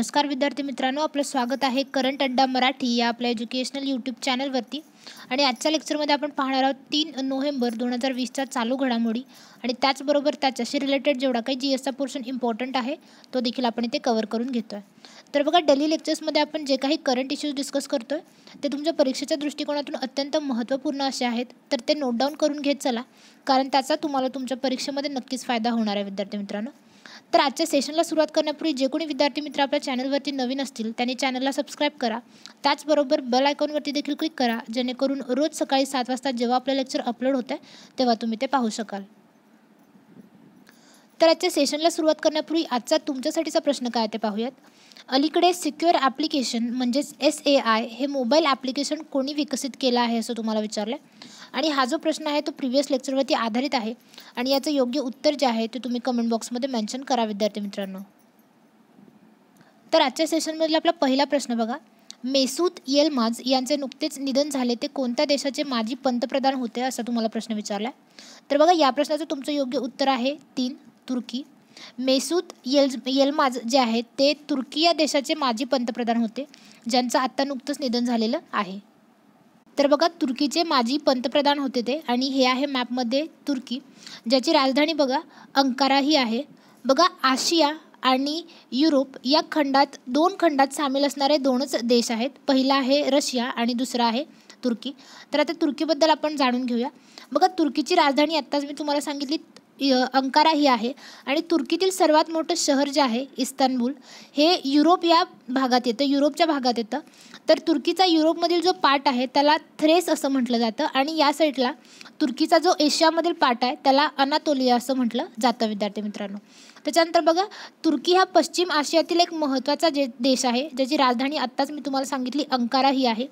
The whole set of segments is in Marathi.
नमस्कार विद्यार्थी मित्रांनो आपलं स्वागत आहे करंट अड्डा मराठी या आपल्या एज्युकेशनल यूट्यूब चॅनलवरती आणि आजच्या लेक्चरमध्ये आपण पाहणार आहोत तीन नोव्हेंबर दोन हजार वीसच्या चालू घडामोडी आणि त्याचबरोबर त्याच्याशी रिलेटेड जेवढा काही जी एसचा पोर्शन इम्पॉर्टंट आहे तो देखील आपण इथे कवर करून घेतो आहे तर बघा डेली लेक्चर्समध्ये आपण जे काही करंट इश्यूज डिस्कस करतो आहे ते तुमच्या परीक्षेच्या दृष्टिकोनातून अत्यंत महत्त्वपूर्ण असे आहेत तर ते नोट डाऊन करून घेत चला कारण त्याचा तुम्हाला तुमच्या परीक्षेमध्ये नक्कीच फायदा होणार आहे विद्यार्थी मित्रांनो तर आजच्या सेशनला सुरुवात करण्यापूर्वी जे कोणी विद्यार्थी मित्र आपल्या चॅनलवरती नवीन असतील त्यांनी चॅनलला सबस्क्राईब करा त्याचबरोबर बेल आयकॉनवरती देखील क्लिक करा जेणेकरून रोज सकाळी सात वाजता जेव्हा आपलं लेक्चर अपलोड होतं तेव्हा तुम्ही ते पाहू शकाल तर आजच्या सेशनला सुरुवात करण्यापूर्वी आजचा तुमच्यासाठीचा प्रश्न काय ते पाहूयात अलीकडे सिक्युअर ॲप्लिकेशन म्हणजेच एस ए आय हे मोबाईल ॲप्लिकेशन कोणी विकसित केलं आहे असं तुम्हाला विचारलं आणि हा जो प्रश्न आहे तो प्रिव्हियस लेक्चरवरती आधारित आहे आणि याचं योग्य उत्तर जे आहे ते तुम्ही कमेंट बॉक्समध्ये मेन्शन करा विद्यार्थी मित्रांनो तर आजच्या सेशनमधला आपला पहिला प्रश्न बघा मेसूत येलमाज यांचे नुकतेच निधन झाले ते कोणत्या देशाचे माजी पंतप्रधान होते असा तुम्हाला प्रश्न विचारला तर बघा या प्रश्नाचं तुमचं योग्य उत्तर आहे तीन तुर्की मेसूत येल येलमाज जे आहेत ते तुर्की या देशाचे माजी पंतप्रधान होते ज्यांचं आत्ता नुकतंच निधन झालेलं आहे तर बघा तुर्कीचे माजी पंतप्रधान होते ते आणि हे आहे मॅपमध्ये तुर्की ज्याची राजधानी बघा अंकारा ही आहे बघा आशिया आणि युरोप या खंडात दोन खंडात सामील असणारे दोनच देश आहेत पहिला आहे रशिया आणि दुसरा आहे तुर्की तर आता तुर्कीबद्दल आपण जाणून घेऊया बघा तुर्कीची राजधानी आत्ताच मी तुम्हाला सांगितली अंकारा ही आहे आणि तुर्कीतील सर्वात मोठं शहर जे आहे इस्तानबुल हे युरोप या भागात येतं युरोपच्या भागात येतं तर तुर्कीचा युरोपमधील जो पार्ट आहे त्याला थ्रेस असं म्हटलं जातं आणि या साईडला तुर्कीचा जो एशियामधील पार्ट आहे त्याला अनातोलिया असं म्हटलं जातं विद्यार्थी मित्रांनो त्याच्यानंतर बघा तुर्की हा पश्चिम आशियातील एक महत्त्वाचा जे देश आहे ज्याची राजधानी आत्ताच मी तुम्हाला सांगितली अंकारा ही आहे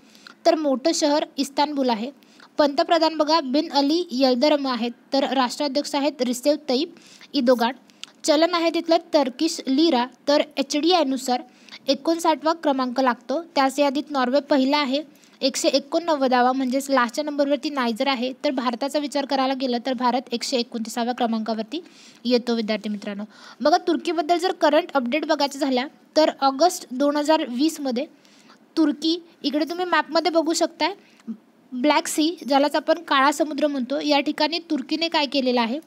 तर मोठं शहर इस्तानबुल आहे पंतप्रधान बघा बिन अली यल्दरम आहेत तर राष्ट्राध्यक्ष आहेत रिसेव तैब इदोगाड चलन आहे तिथलं तर्किश लिरा तर एच डी आयनुसार एकोणसाठवा क्रमांक लागतो त्याच यादीत नॉर्वे पहिला आहे एकशे एकोणनव्वदावा म्हणजेच लास्टच्या नंबरवरती नायजर आहे तर भारताचा विचार करायला गेला तर भारत एकशे एकोणतीसाव्या क्रमांकावरती येतो विद्यार्थी मित्रांनो बघा तुर्कीबद्दल जर करंट अपडेट बघायचं झाल्या तर ऑगस्ट दोन हजार वीसमध्ये तुर्की इकडे तुम्ही मॅपमध्ये बघू शकताय ब्लॅक सी ज्यालाच आपण काळा समुद्र म्हणतो या ठिकाणी तुर्कीने काय केलेलं आहे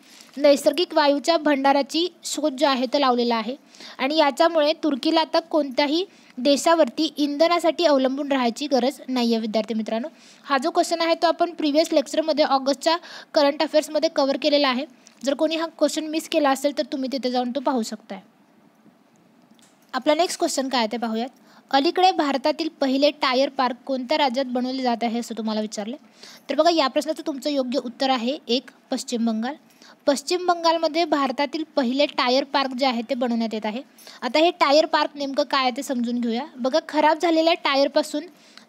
नैसर्गिक वायूच्या भंडाराची शोध जो आहे तो लावलेला आहे आणि याच्यामुळे तुर्कीला आता कोणत्याही देशावरती इंधनासाठी अवलंबून राहायची गरज नाही आहे विद्यार्थी मित्रांनो हा जो क्वेश्चन आहे तो आपण प्रिव्हियस लेक्चरमध्ये ऑगस्टच्या करंट अफेअर्समध्ये कवर केलेला आहे जर कोणी हा क्वेश्चन मिस केला असेल तर तुम्ही तिथे जाऊन तो पाहू शकताय आपला नेक्स्ट क्वेश्चन काय ते पाहूयात अलीकडे भारतातील पहिले टायर पार्क कोणत्या राज्यात बनवले जात आहे असं तुम्हाला विचारलं तर बघा या प्रश्नाचं तुमचं योग्य उत्तर आहे एक पश्चिम बंगाल पश्चिम बंगालमध्ये भारतातील पहिले टायर पार्क जे आहे ते बनवण्यात येत आहे आता हे टायर पार्क नेमकं काय आहे ते समजून घेऊया बघा खराब झालेल्या टायरपासून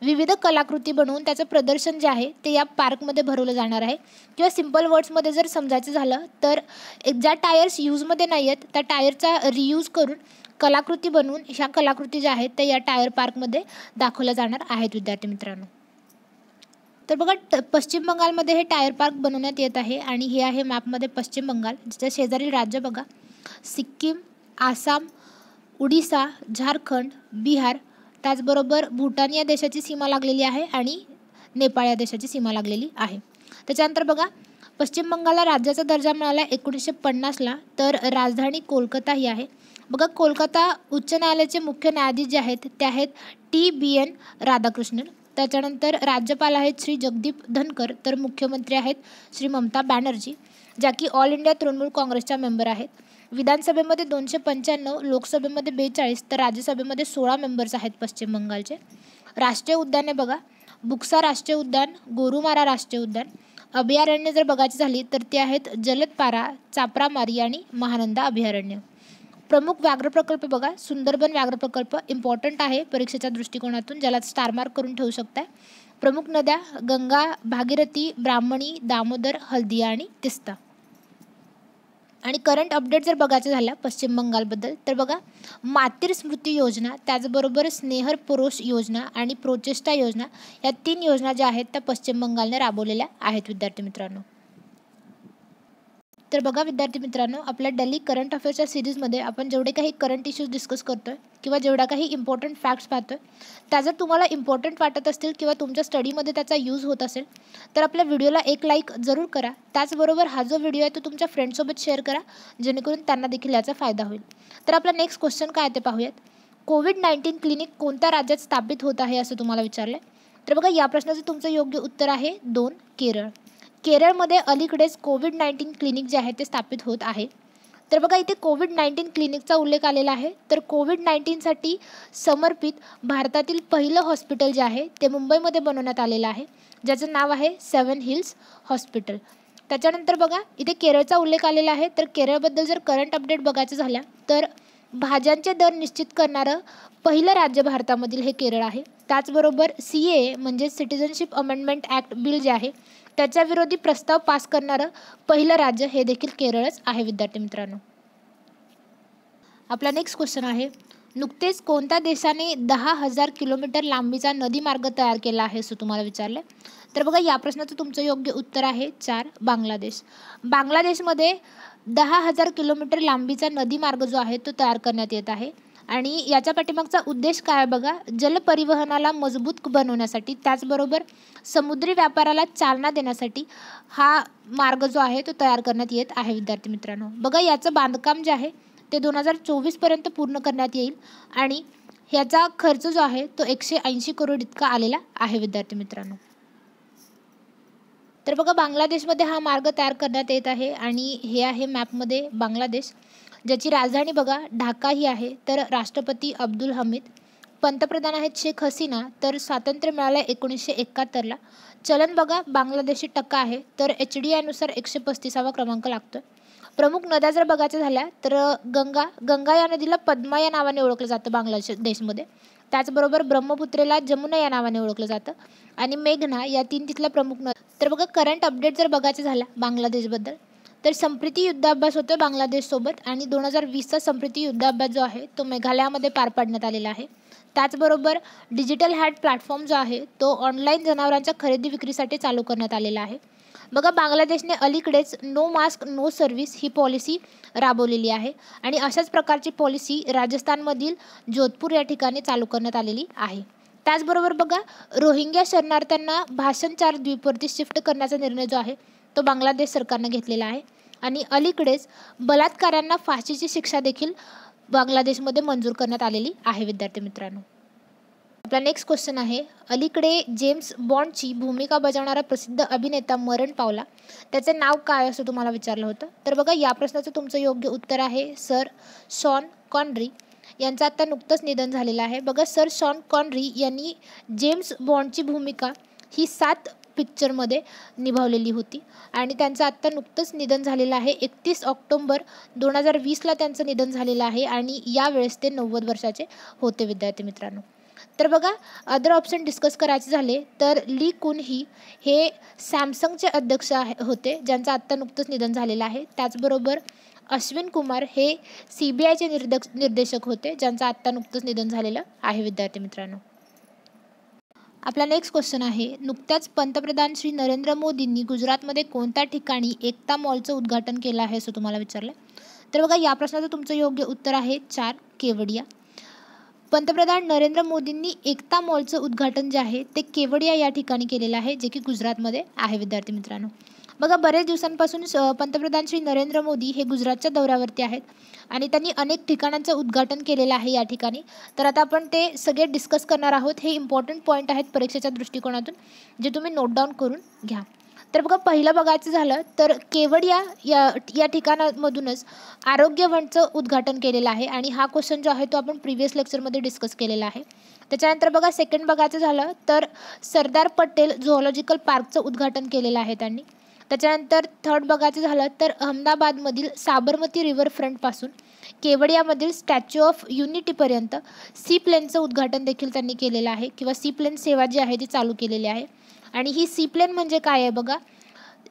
विविध कलाकृती बनवून त्याचं प्रदर्शन जे आहे ते या पार्कमध्ये भरवलं जाणार आहे किंवा सिम्पल वर्ड्समध्ये जर समजायचं झालं तर ज्या टायर्स यूजमध्ये नाही आहेत त्या टायरचा रियूज करून कलाकृती बनवून ह्या कलाकृती ज्या आहेत त्या या टायर पार्कमध्ये दाखवल्या जाणार आहेत विद्यार्थी मित्रांनो तर बघा पश्चिम बंगालमध्ये हे टायर पार्क बनवण्यात येत आहे आणि हे आहे मॅपमध्ये पश्चिम बंगाल ज्याच्या शेजारील राज्य बघा सिक्कीम आसाम उडिसा झारखंड बिहार त्याचबरोबर भूटान या देशाची सीमा लागलेली आहे आणि नेपाळ या देशाची सीमा लागलेली आहे त्याच्यानंतर बघा पश्चिम बंगालला राज्याचा दर्जा मिळाला एकोणीसशे पन्नासला तर राजधानी कोलकाता ही आहे बघा कोलकाता उच्च न्यायालयाचे मुख्य न्यायाधीश जे आहेत ते आहेत टी बी एन राधाकृष्णन त्याच्यानंतर राज्यपाल आहेत श्री जगदीप धनकर तर मुख्यमंत्री आहेत श्री ममता बॅनर्जी ज्या की ऑल इंडिया तृणमूल काँग्रेसच्या मेंबर आहेत विधानसभेमध्ये दोनशे पंच्याण्णव लोकसभेमध्ये बेचाळीस तर राज्यसभेमध्ये सोळा मेंबर्स आहेत पश्चिम बंगालचे राष्ट्रीय उद्याने बघा बुक्सा राष्ट्रीय उद्यान गोरुमारा राष्ट्रीय उद्यान अभयारण्य जर बघायची झाली तर ते आहेत जलदपारा चापरामारी आणि महानंदा अभयारण्य प्रमुख व्याघ्र प्रकल्प बघा सुंदरबन व्याघ्र प्रकल्प इम्पॉर्टंट आहे परीक्षेच्या दृष्टिकोनातून ज्याला स्टारमार्क करून ठेवू शकताय प्रमुख नद्या गंगा भागीरथी ब्राह्मणी दामोदर हल्दिया आणि तिस्ता आणि करंट अपडेट जर बघायचं झालं पश्चिम बंगालबद्दल तर बघा मातीर स्मृती योजना त्याचबरोबर स्नेहर पुरुष योजना आणि प्रोचेष्टा योजना या तीन योजना ज्या आहेत त्या पश्चिम बंगालने राबवलेल्या आहेत विद्यार्थी मित्रांनो तर बघा विद्यार्थी मित्रांनो आपल्या डेली करंट अफेअर्सच्या सिरीजमध्ये आपण जेवढे काही करंट इश्यूज डिस्कस करतो आहे किंवा जेवढा काही इम्पॉर्टंट फॅक्ट्स पाहतो आहे त्या जर तुम्हाला इम्पॉर्टंट वाटत असतील किंवा तुमच्या स्टडीमध्ये त्याचा यूज होत असेल तर आपल्या व्हिडिओला एक लाईक जरूर करा त्याचबरोबर हा जो व्हिडिओ आहे तो तुमच्या फ्रेंडसोबत शेअर करा जेणेकरून त्यांना देखील याचा फायदा होईल तर आपला नेक्स्ट क्वेश्चन काय ते पाहूयात कोविड नाईन्टीन क्लिनिक कोणत्या राज्यात स्थापित होत आहे असं तुम्हाला विचारलं तर बघा या प्रश्नाचं तुमचं योग्य उत्तर आहे दोन केरळ केरळमध्ये अलीकडेच कोविड नाईन्टीन क्लिनिक जे आहे ते स्थापित होत आहे तर बघा इथे कोविड नाईन्टीन क्लिनिकचा उल्लेख आलेला आहे तर कोविड नाईन्टीनसाठी समर्पित भारतातील पहिलं हॉस्पिटल जे आहे ते मुंबईमध्ये बनवण्यात आलेलं आहे ज्याचं नाव आहे सेवन हिल्स हॉस्पिटल त्याच्यानंतर बघा इथे केरळचा उल्लेख आलेला आहे तर केरळबद्दल जर करंट अपडेट बघायचं झाल्या तर भाज्यांचे दर निश्चित करणारं पहिलं राज्य भारतामधील हे केरळ आहे त्याचबरोबर सी ए म्हणजे सिटिझनशिप अमेंडमेंट ॲक्ट बिल जे आहे त्याच्या विरोधी प्रस्ताव पास करणारं पहिलं राज्य हे देखील केरळच आहे विद्यार्थी मित्रांनो आपला नेक्स्ट क्वेश्चन आहे नुकतेच कोणत्या देशाने दहा हजार किलोमीटर लांबीचा नदीमार्ग तयार केला आहे असं तुम्हाला विचारलं तर बघा या प्रश्नाचं तुमचं योग्य उत्तर आहे चार बांगलादेश बांगलादेशमध्ये दहा हजार किलोमीटर लांबीचा नदीमार्ग जो आहे तो तयार करण्यात येत आहे आणि याच्या पाठीमागचा उद्देश काय बघा जल परिवहनाला मजबूत बनवण्यासाठी त्याचबरोबर समुद्री व्यापाराला चालना देण्यासाठी हा मार्ग जो आहे तो तयार करण्यात येत आहे विद्यार्थी मित्रांनो बघा याचं बांधकाम जे आहे ते दोन हजार चोवीसपर्यंत पूर्ण करण्यात येईल आणि याचा खर्च जो आहे तो एकशे ऐंशी करोड इतका आलेला आहे विद्यार्थी मित्रांनो तर बघा बांगलादेशमध्ये हा मार्ग तयार करण्यात येत आहे आणि हे आहे मॅपमध्ये बांगलादेश ज्याची राजधानी बघा ढाका ही आहे तर राष्ट्रपती अब्दुल हमीद पंतप्रधान आहेत शेख हसीना तर स्वातंत्र्य मिळालं एकोणीसशे एकाहत्तरला चलन बघा बांगलादेशी टक्का आहे तर एच डी आयनुसार एकशे पस्तीसावा क्रमांक लागतो प्रमुख नद्या जर बघायच्या झाल्या तर गंगा गंगा या नदीला पद्मा या नावाने ओळखलं जातं बांगलादेश देशमध्ये त्याचबरोबर ब्रह्मपुत्रेला जमुना या नावाने ओळखलं जातं आणि मेघना या तीन तिथल्या प्रमुख नद्या तर बघा करंट अपडेट जर बघायचं झाला बांगलादेशबद्दल तर संप्रिती युद्धाभ्यास होतो बांगलादेशसोबत आणि दोन हजार वीसचा संप्रिती युद्धाभ्यास जो आहे तो मेघालयामध्ये पार पाडण्यात आलेला आहे त्याचबरोबर डिजिटल हॅट प्लॅटफॉर्म जो आहे तो ऑनलाईन जनावरांच्या खरेदी विक्रीसाठी चालू करण्यात आलेला आहे बघा बांगलादेशने अलीकडेच नो मास्क नो सर्व्हिस ही पॉलिसी राबवलेली आहे आणि अशाच प्रकारची पॉलिसी राजस्थानमधील जोधपूर या ठिकाणी चालू करण्यात आलेली आहे त्याचबरोबर बघा रोहिंग्या शरणार्थ्यांना भाषणचार द्वीपवरती शिफ्ट करण्याचा निर्णय जो आहे तो बांगलादेश सरकारनं घेतलेला आहे आणि अलीकडेच बलात्कारांना फाशीची शिक्षा देखील बांगलादेशमध्ये मंजूर करण्यात आलेली आहे विद्यार्थी मित्रांनो आपला नेक्स्ट क्वेश्चन आहे अलीकडे जेम्स बॉन्डची भूमिका बजावणारा प्रसिद्ध अभिनेता मरण पावला त्याचं नाव काय असं तुम्हाला विचारलं होतं तर बघा या प्रश्नाचं तुमचं योग्य उत्तर आहे सर शॉन कॉनरी यांचं आता नुकतंच निधन झालेलं आहे बघा सर शॉन कॉनरी यांनी जेम्स बॉन्डची भूमिका ही सात पिक्चरमध्ये निभावलेली होती आणि त्यांचं आत्ता नुकतंच निधन झालेलं आहे एकतीस ऑक्टोंबर दोन हजार वीसला त्यांचं निधन झालेलं आहे आणि यावेळेस ते नव्वद वर्षाचे होते विद्यार्थी मित्रांनो तर बघा अदर ऑप्शन डिस्कस करायचे झाले तर ली कुन ही हे सॅमसंगचे अध्यक्ष होते ज्यांचं आत्ता नुकतंच निधन झालेलं आहे त्याचबरोबर अश्विन कुमार हे सी बी आयचे निर्देश निर्देशक होते ज्यांचं आत्ता नुकतंच निधन झालेलं आहे विद्यार्थी मित्रांनो आपला नेक्स्ट क्वेश्चन आहे नुकत्याच पंतप्रधान श्री नरेंद्र मोदींनी गुजरातमध्ये कोणत्या ठिकाणी एकता मॉलचं उद्घाटन केलं आहे असं तुम्हाला विचारलं तर बघा या प्रश्नाचं तुमचं योग्य उत्तर आहे चार केवडिया पंतप्रधान नरेंद्र मोदींनी एकता मॉलचं उद्घाटन जे आहे ते केवडिया या ठिकाणी केलेलं आहे जे की गुजरातमध्ये आहे विद्यार्थी मित्रांनो बघा बऱ्याच दिवसांपासून पंतप्रधान श्री नरेंद्र मोदी हे गुजरातच्या दौऱ्यावरती आहेत आणि त्यांनी अनेक ठिकाणांचं उद्घाटन केलेलं आहे या ठिकाणी तर आता आपण ते सगळे डिस्कस करणार आहोत हे इम्पॉर्टंट पॉईंट आहेत परीक्षेच्या दृष्टिकोनातून जे तुम्ही नोट डाऊन करून घ्या तर बघा पहिलं बघायचं झालं तर केवडिया या या ठिकाणामधूनच आरोग्यवनचं उद्घाटन केलेलं आहे आणि हा क्वेश्चन जो आहे तो आपण प्रिव्हियस लेक्चरमध्ये डिस्कस केलेला आहे त्याच्यानंतर बघा सेकंड बघायचं झालं तर सरदार पटेल झुऑलॉजिकल पार्कचं उद्घाटन केलेलं आहे त्यांनी त्याच्यानंतर थर्ड बघायचं झालं तर अहमदाबादमधील साबरमती रिव्हरफ्रंटपासून केवडियामधील स्टॅच्यू ऑफ युनिटीपर्यंत सी प्लेनचं उद्घाटन देखील त्यांनी केलेलं आहे किंवा सी प्लेन सेवा जी आहे ती चालू केलेली आहे आणि ही सी प्लेन म्हणजे काय आहे बघा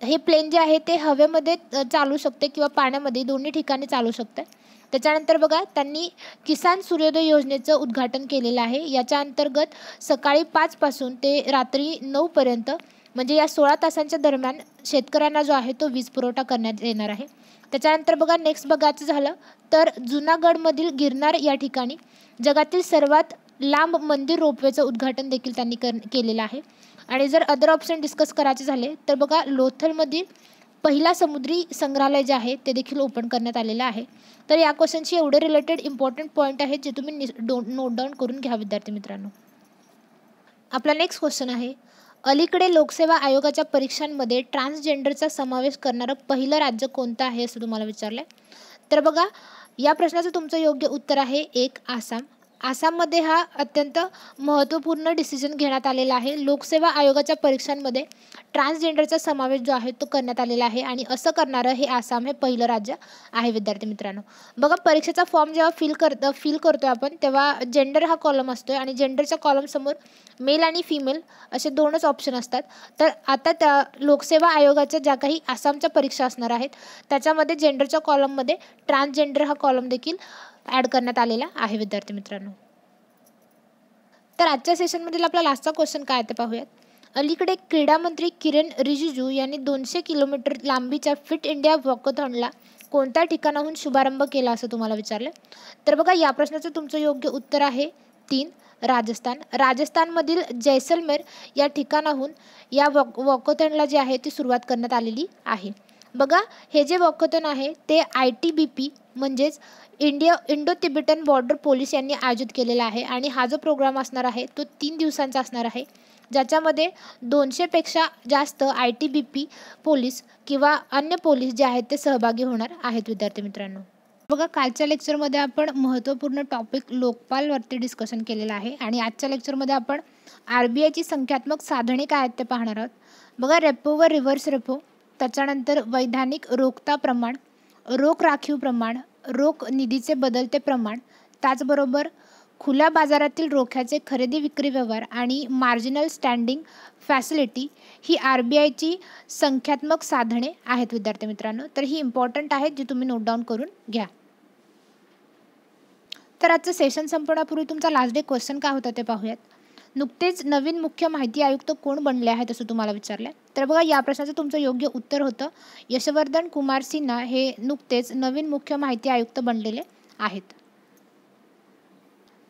हे प्लेन जे आहे ते हवेमध्ये चालू शकते किंवा पाण्यामध्ये दोन्ही ठिकाणी चालू शकते त्याच्यानंतर बघा त्यांनी किसान सूर्योदय योजनेचं उद्घाटन केलेलं आहे याच्या अंतर्गत सकाळी पाचपासून ते रात्री नऊपर्यंत म्हणजे या सोळा तासांच्या दरम्यान शेतकऱ्यांना जो आहे तो वीज पुरवठा करण्यात येणार आहे त्याच्यानंतर बघा नेक्स्ट बघायचं झालं तर जुनागडमधील गिरनार या ठिकाणी जगातील सर्वात लांब मंदिर रोपवेचं उद्घाटन देखील त्यांनी कर केलेलं आहे आणि जर अदर ऑप्शन डिस्कस करायचे झाले तर बघा लोथलमधील पहिला समुद्री संग्रहालय जे आहे ते देखील ओपन करण्यात आलेलं आहे तर या क्वेश्चनशी एवढे रिलेटेड इम्पॉर्टंट पॉईंट आहेत जे तुम्ही नोट डाऊन करून घ्या विद्यार्थी मित्रांनो आपला नेक्स्ट क्वेश्चन आहे अलीकडे लोकसेवा आयोगाच्या परीक्षांमध्ये ट्रान्सजेंडरचा समावेश करणारं पहिलं राज्य कोणतं आहे असं तुम्हाला विचारलं आहे तर बघा या प्रश्नाचं तुमचं योग्य उत्तर आहे एक आसाम आसाममध्ये हा अत्यंत महत्त्वपूर्ण डिसिजन घेण्यात आलेला आहे लोकसेवा आयोगाच्या परीक्षांमध्ये ट्रान्सजेंडरचा समावेश जो आहे तो करण्यात आलेला आहे आणि असं करणारं हे आसाम हे पहिलं राज्य आहे विद्यार्थी मित्रांनो बघा परीक्षेचा फॉर्म जेव्हा फिल कर फिल करतो आपण तेव्हा जेंडर हा कॉलम असतो आणि जेंडरच्या कॉलमसमोर मेल आणि फिमेल असे दोनच ऑप्शन असतात तर आता त्या लोकसेवा आयोगाच्या ज्या काही आसामच्या परीक्षा असणार आहेत त्याच्यामध्ये जेंडरच्या कॉलममध्ये ट्रान्सजेंडर हा कॉलम देखील ॲड करण्यात आलेला आहे विद्यार्थी मित्रांनो तर आजच्या सेशनमधील आपला लास्टचा क्वेश्चन काय ते पाहूयात अलीकडे क्रीडा मंत्री किरण रिजिजू यांनी दोनशे किलोमीटर लांबीच्या फिट इंडिया वॉकथॉनला कोणत्या ठिकाणाहून शुभारंभ केला असं तुम्हाला विचारलं तर बघा या प्रश्नाचं तुमचं योग्य उत्तर आहे तीन राजस्थान राजस्थानमधील जैसलमेर या ठिकाणाहून या वॉक वॉकथॉनला जे आहे ती सुरुवात करण्यात आलेली आहे बघा हे जे वॉकथॉन आहे ते आय टी बी पी म्हणजेच India Indo Tibetan border police यांनी आयोजित केलेला आहे आणि हा जो प्रोग्राम असणार आहे तो तीन दिवसांचा असणार आहे ज्याच्यामध्ये दोनशेपेक्षा जास्त I T B P police किंवा अन्य पोलीस जे आहेत ते सहभागी होणार आहेत विद्यार्थी मित्रांनो बघा कालच्या लेक्चरमध्ये आपण महत्त्वपूर्ण टॉपिक लोकपालवरती डिस्कशन केलेलं आहे आणि आजच्या लेक्चरमध्ये आपण आर बी आयची संख्यात्मक साधने काय आहेत ते पाहणार आहोत बघा रेपो व रिव्हर्स रेपो त्याच्यानंतर वैधानिक रोखता प्रमाण रोख राखीव प्रमाण रोख निधीचे बदलते प्रमाण त्याचबरोबर खुल्या बाजारातील रोख्याचे खरेदी विक्री व्यवहार आणि मार्जिनल स्टँडिंग फॅसिलिटी ही आर बी आयची संख्यात्मक साधने आहेत विद्यार्थी मित्रांनो तर ही इम्पॉर्टंट आहेत जी तुम्ही नोट डाऊन करून घ्या तर आजचं सेशन संपवण्यापूर्वी तुमचा लास्ट डे क्वेश्चन काय होता ते पाहूयात नुकतेच नवीन मुख्य माहिती आयुक्त कोण बनले आहेत असं तुम्हाला विचारलंय तर बघा या प्रश्नाचं तुमचं योग्य उत्तर होतं यशवर्धन कुमार सिन्हा हे नुकतेच नवीन मुख्य माहिती आयुक्त बनलेले आहेत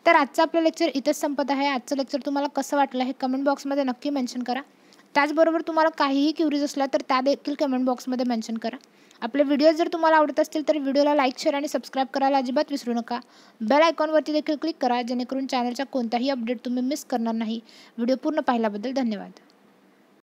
तर आजचं आपलं लेक्चर इथंच संपत आहे आजचं लेक्चर तुम्हाला कसं वाटलं हे कमेंट बॉक्समध्ये नक्की मेन्शन करा त्याचबरोबर तुम्हाला काहीही क्युरीज असल्या तर त्या देखील कमेंट बॉक्समध्ये मेन्शन करा आपले व्हिडिओ जर तुम्हाला आवडत असतील तर व्हिडिओला लाईक शेअर आणि सबस्क्राईब करायला अजिबात विसरू नका बेल आयकॉनवरती देखील क्लिक करा जेणेकरून चॅनलचा कोणताही अपडेट तुम्ही मिस करणार नाही व्हिडिओ पूर्ण पाहिल्याबद्दल धन्यवाद